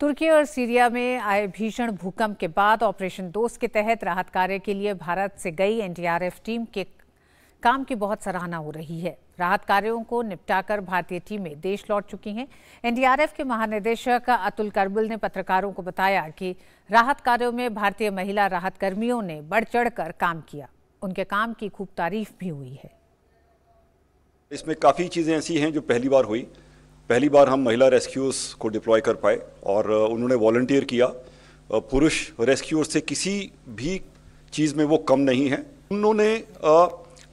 तुर्की और सीरिया में आए भीषण भूकंप के बाद ऑपरेशन दोस्त के तहत राहत कार्य के लिए भारत से गई एनडीआरएफ टीम के काम की बहुत सराहना हो रही है राहत कार्यों को निपटाकर भारतीय टीमें देश लौट चुकी हैं एनडीआरएफ के महानिदेशक अतुल करबुल ने पत्रकारों को बताया कि राहत कार्यों में भारतीय महिला राहत कर्मियों ने बढ़ चढ़ कर काम किया उनके काम की खूब तारीफ भी हुई है इसमें काफ़ी चीज़ें ऐसी हैं जो पहली बार हुई पहली बार हम महिला रेस्क्यूअर्स को डिप्लॉय कर पाए और उन्होंने वॉल्टियर किया पुरुष रेस्क्यूअर से किसी भी चीज़ में वो कम नहीं है उन्होंने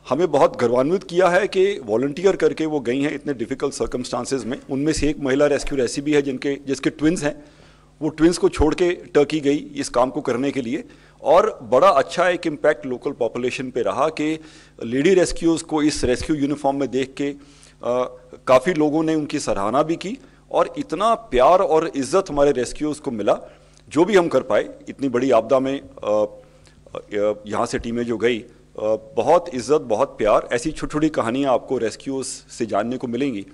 हमें बहुत गर्वान्वित किया है कि वॉल्टियर करके वो गई हैं इतने डिफ़िकल्ट सर्कमस्टांसेज में उनमें से एक महिला रेस्क्यू ऐसी भी है जिनके जिसके ट्विन्स हैं वो ट्विन्स को छोड़ के टर्की गई इस काम को करने के लिए और बड़ा अच्छा एक इम्पैक्ट लोकल पॉपुलेशन पे रहा कि लेडी रेस्क्यूज़ को इस रेस्क्यू यूनिफॉर्म में देख के काफ़ी लोगों ने उनकी सराहना भी की और इतना प्यार और इज्जत हमारे रेस्क्यूज़ को मिला जो भी हम कर पाए इतनी बड़ी आपदा में यहाँ से टीमें जो गई बहुत इज्जत बहुत प्यार ऐसी छोटी छोटी कहानियाँ आपको रेस्क्यूज से जानने को मिलेंगी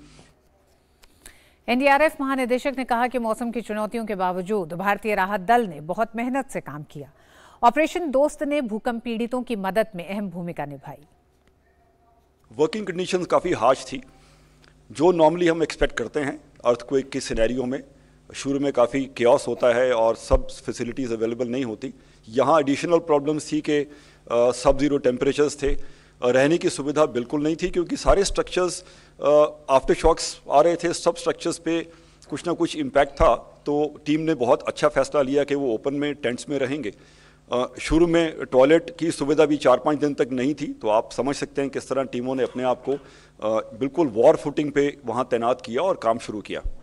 एनडीआरएफ महानिदेशक ने कहा कि मौसम की चुनौतियों के बावजूद भारतीय राहत दल ने बहुत मेहनत से काम किया ऑपरेशन दोस्त ने भूकंप पीड़ितों की मदद में अहम भूमिका निभाई वर्किंग कंडीशन काफ़ी हार्श थी जो नॉर्मली हम एक्सपेक्ट करते हैं अर्थक्वेक के सिनेरियो में शुरू में काफ़ी क्योस होता है और सब फैसिलिटीज़ अवेलेबल नहीं होती यहाँ एडिशनल प्रॉब्लम्स थी कि सब ज़ीरो टेम्परेचर्स थे रहने की सुविधा बिल्कुल नहीं थी क्योंकि सारे स्ट्रक्चर्स आफ्टर शॉक्स आ रहे थे सब स्ट्रक्चर्स पे कुछ ना कुछ इम्पैक्ट था तो टीम ने बहुत अच्छा फैसला लिया कि वो ओपन में टेंट्स में रहेंगे शुरू में टॉयलेट की सुविधा भी चार पाँच दिन तक नहीं थी तो आप समझ सकते हैं किस तरह टीमों ने अपने आप को बिल्कुल वॉर फुटिंग पे वहाँ तैनात किया और काम शुरू किया